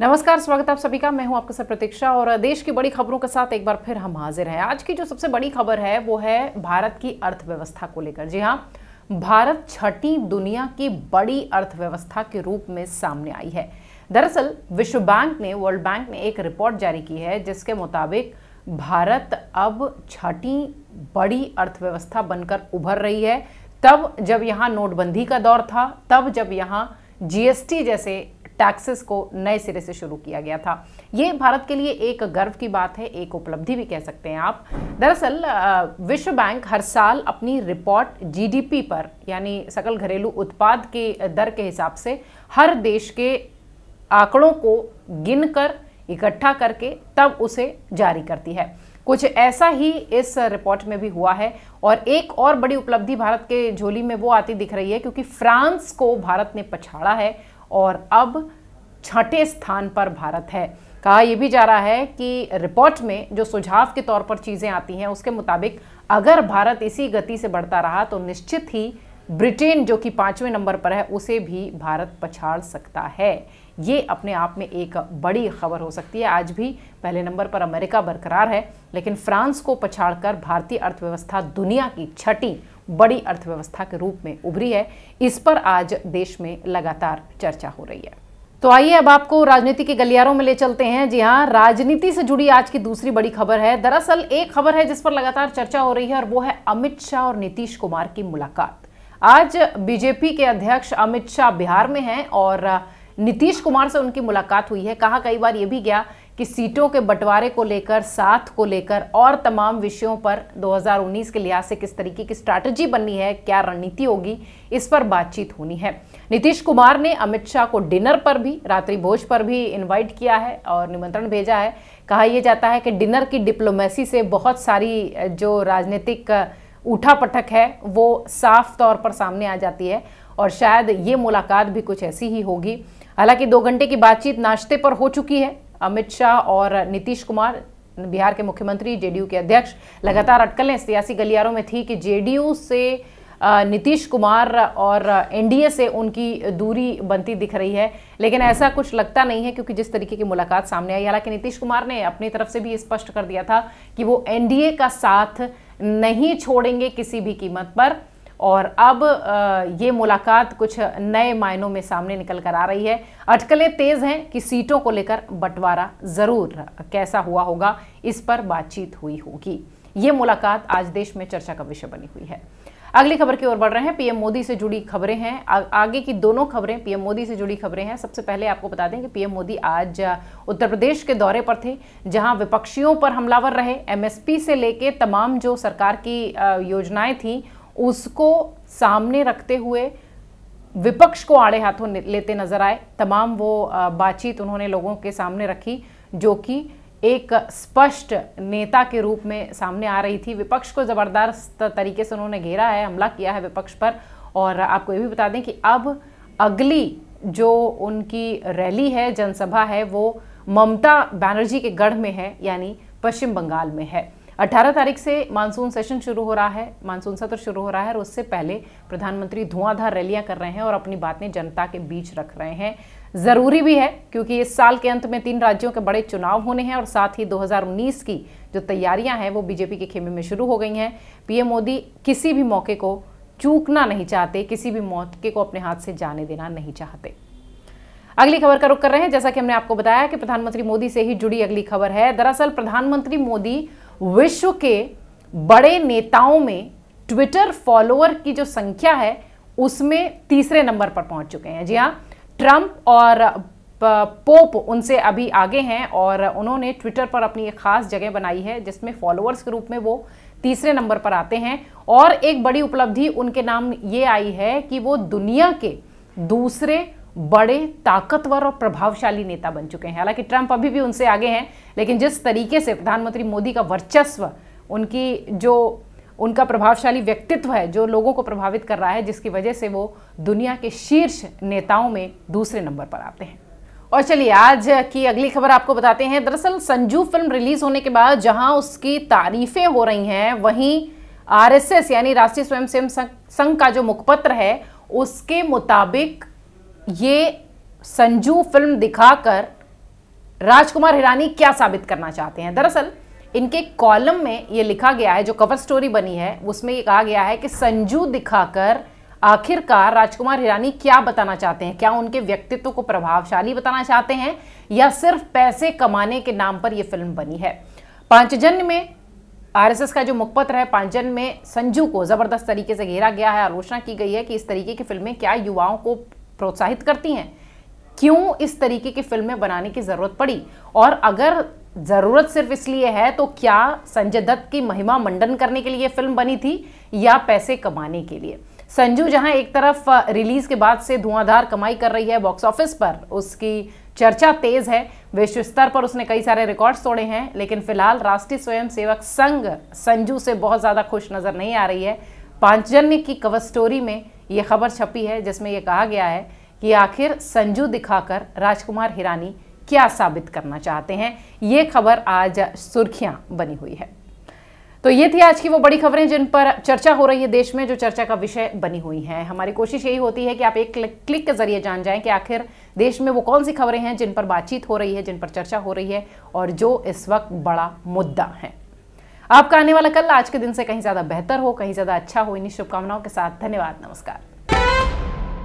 नमस्कार स्वागत आप सभी का मैं हूं आपके साथ प्रतीक्षा और देश की बड़ी खबरों के साथ एक बार फिर हम हाजिर हैं आज की जो सबसे बड़ी खबर है वो है भारत की अर्थव्यवस्था को लेकर जी हाँ भारत छठी दुनिया की बड़ी अर्थव्यवस्था के रूप में सामने आई है दरअसल विश्व बैंक ने वर्ल्ड बैंक ने एक रिपोर्ट जारी की है जिसके मुताबिक भारत अब छठी बड़ी अर्थव्यवस्था बनकर उभर रही है तब जब यहाँ नोटबंदी का दौर था तब जब यहाँ जीएसटी जैसे टैक्सेस को नए सिरे से शुरू किया गया था ये भारत के लिए एक गर्व की बात है एक उपलब्धि भी कह सकते हैं आप दरअसल विश्व बैंक हर साल अपनी रिपोर्ट जीडीपी पर यानी सकल घरेलू उत्पाद के दर के हिसाब से हर देश के आंकड़ों को गिनकर इकट्ठा करके तब उसे जारी करती है कुछ ऐसा ही इस रिपोर्ट में भी हुआ है और एक और बड़ी उपलब्धि भारत के झोली में वो आती दिख रही है क्योंकि फ्रांस को भारत ने पछाड़ा है और अब छठे स्थान पर भारत है कहा यह भी जा रहा है कि रिपोर्ट में जो सुझाव के तौर पर चीज़ें आती हैं उसके मुताबिक अगर भारत इसी गति से बढ़ता रहा तो निश्चित ही ब्रिटेन जो कि पांचवें नंबर पर है उसे भी भारत पछाड़ सकता है ये अपने आप में एक बड़ी खबर हो सकती है आज भी पहले नंबर पर अमेरिका बरकरार है लेकिन फ्रांस को पछाड़कर भारतीय अर्थव्यवस्था दुनिया की छठी बड़ी अर्थव्यवस्था के रूप में उभरी है इस पर आज देश में लगातार चर्चा हो रही है तो आइए अब आपको राजनीति के गलियारों में ले चलते हैं जी हाँ राजनीति से जुड़ी आज की दूसरी बड़ी खबर है दरअसल एक खबर है जिस पर लगातार चर्चा हो रही है और वो है अमित शाह और नीतीश कुमार की मुलाकात आज बीजेपी के अध्यक्ष अमित शाह बिहार में हैं और नीतीश कुमार से उनकी मुलाकात हुई है कहा कई बार ये भी गया कि सीटों के बंटवारे को लेकर साथ को लेकर और तमाम विषयों पर 2019 के लिहाज से किस तरीके की स्ट्रैटेजी बननी है क्या रणनीति होगी इस पर बातचीत होनी है नीतीश कुमार ने अमित शाह को डिनर पर भी रात्रि भोज पर भी इनवाइट किया है और निमंत्रण भेजा है कहा यह जाता है कि डिनर की डिप्लोमेसी से बहुत सारी जो राजनीतिक उठा पटक है वो साफ तौर पर सामने आ जाती है और शायद ये मुलाकात भी कुछ ऐसी ही होगी हालांकि दो घंटे की बातचीत नाश्ते पर हो चुकी है अमित शाह और नीतीश कुमार बिहार के मुख्यमंत्री जेडीयू के अध्यक्ष लगातार अटकलें सियासी गलियारों में थी कि जेडीयू से नीतीश कुमार और एनडीए से उनकी दूरी बनती दिख रही है लेकिन ऐसा कुछ लगता नहीं है क्योंकि जिस तरीके की मुलाकात सामने आई हालांकि नीतीश कुमार ने अपनी तरफ से भी स्पष्ट कर दिया था कि वो एनडीए का साथ नहीं छोड़ेंगे किसी भी कीमत पर और अब ये मुलाकात कुछ नए मायनों में सामने निकल कर आ रही है अटकलें तेज हैं कि सीटों को लेकर बंटवारा ज़रूर कैसा हुआ होगा इस पर बातचीत हुई होगी ये मुलाकात आज देश में चर्चा का विषय बनी हुई है अगली खबर की ओर बढ़ रहे हैं पीएम मोदी से जुड़ी खबरें हैं आगे की दोनों खबरें पीएम मोदी से जुड़ी खबरें हैं सबसे पहले आपको बता दें कि पीएम मोदी आज उत्तर प्रदेश के दौरे पर थे जहां विपक्षियों पर हमलावर रहे एमएसपी से लेके तमाम जो सरकार की योजनाएं थी उसको सामने रखते हुए विपक्ष को आड़े हाथों लेते नजर आए तमाम वो बातचीत उन्होंने लोगों के सामने रखी जो कि एक स्पष्ट नेता के रूप में सामने आ रही थी विपक्ष को ज़बरदस्त तरीके से उन्होंने घेरा है हमला किया है विपक्ष पर और आपको ये भी बता दें कि अब अगली जो उनकी रैली है जनसभा है वो ममता बनर्जी के गढ़ में है यानी पश्चिम बंगाल में है 18 तारीख से मानसून सेशन शुरू हो रहा है मानसून सत्र शुरू हो रहा है और उससे पहले प्रधानमंत्री धुआंधार रैलियां कर रहे हैं और अपनी बातें जनता के बीच रख रहे हैं ज़रूरी भी है क्योंकि इस साल के अंत में तीन राज्यों के बड़े चुनाव होने हैं और साथ ही 2019 की जो तैयारियां हैं वो बीजेपी के खेमे में शुरू हो गई हैं पीएम मोदी किसी भी मौके को चूकना नहीं चाहते किसी भी मौके को अपने हाथ से जाने देना नहीं चाहते अगली खबर का रुख कर रहे हैं जैसा कि हमने आपको बताया कि प्रधानमंत्री मोदी से ही जुड़ी अगली खबर है दरअसल प्रधानमंत्री मोदी विश्व के बड़े नेताओं में ट्विटर फॉलोअर की जो संख्या है उसमें तीसरे नंबर पर पहुंच चुके हैं जी हाँ ट्रंप और पोप उनसे अभी आगे हैं और उन्होंने ट्विटर पर अपनी एक खास जगह बनाई है जिसमें फॉलोअर्स के रूप में वो तीसरे नंबर पर आते हैं और एक बड़ी उपलब्धि उनके नाम ये आई है कि वो दुनिया के दूसरे बड़े ताकतवर और प्रभावशाली नेता बन चुके हैं हालांकि ट्रंप अभी भी उनसे आगे हैं लेकिन जिस तरीके से प्रधानमंत्री मोदी का वर्चस्व उनकी जो उनका प्रभावशाली व्यक्तित्व है जो लोगों को प्रभावित कर रहा है जिसकी वजह से वो दुनिया के शीर्ष नेताओं में दूसरे नंबर पर आते हैं और चलिए आज की अगली खबर आपको बताते हैं दरअसल संजू फिल्म रिलीज होने के बाद जहां उसकी तारीफें हो रही हैं वहीं आरएसएस यानी राष्ट्रीय स्वयंसेवक संघ का जो मुखपत्र है उसके मुताबिक ये संजू फिल्म दिखाकर राजकुमार हिरानी क्या साबित करना चाहते हैं दरअसल इनके कॉलम में ये लिखा गया है जो कवर स्टोरी बनी है उसमें ये कहा गया है कि संजू दिखाकर आखिरकार राजकुमार हिरानी क्या बताना चाहते हैं क्या उनके व्यक्तित्व को प्रभावशाली बताना चाहते हैं या सिर्फ पैसे कमाने के नाम पर यह फिल्म बनी है पांचजन्य में आरएसएस का जो मुखपत्र है पांचजन में संजू को ज़बरदस्त तरीके से घेरा गया है आलोचना की गई है कि इस तरीके की फिल्में क्या युवाओं को प्रोत्साहित करती हैं क्यों इस तरीके की फिल्में बनाने की ज़रूरत पड़ी और अगर ज़रूरत सिर्फ इसलिए है तो क्या संजय दत्त की महिमा मंडन करने के लिए फिल्म बनी थी या पैसे कमाने के लिए संजू जहां एक तरफ रिलीज के बाद से धुआंधार कमाई कर रही है बॉक्स ऑफिस पर उसकी चर्चा तेज है विश्व स्तर पर उसने कई सारे रिकॉर्ड्स तोड़े हैं लेकिन फिलहाल राष्ट्रीय स्वयंसेवक संघ संजू से बहुत ज़्यादा खुश नज़र नहीं आ रही है पांचजन्य की कवर स्टोरी में ये खबर छपी है जिसमें यह कहा गया है कि आखिर संजू दिखाकर राजकुमार हिरानी क्या साबित करना चाहते हैं ये खबर आज सुर्खियां बनी हुई है तो ये थी आज की वो बड़ी खबरें जिन पर चर्चा हो रही है देश में जो चर्चा का विषय बनी हुई है हमारी कोशिश यही होती है कि आप एक क्लिक, क्लिक के जरिए जान जाएं कि आखिर देश में वो कौन सी खबरें हैं जिन पर बातचीत हो रही है जिन पर चर्चा हो रही है और जो इस वक्त बड़ा मुद्दा है आपका आने वाला कल आज के दिन से कहीं ज़्यादा बेहतर हो कहीं ज़्यादा अच्छा हो इन्हीं शुभकामनाओं के साथ धन्यवाद नमस्कार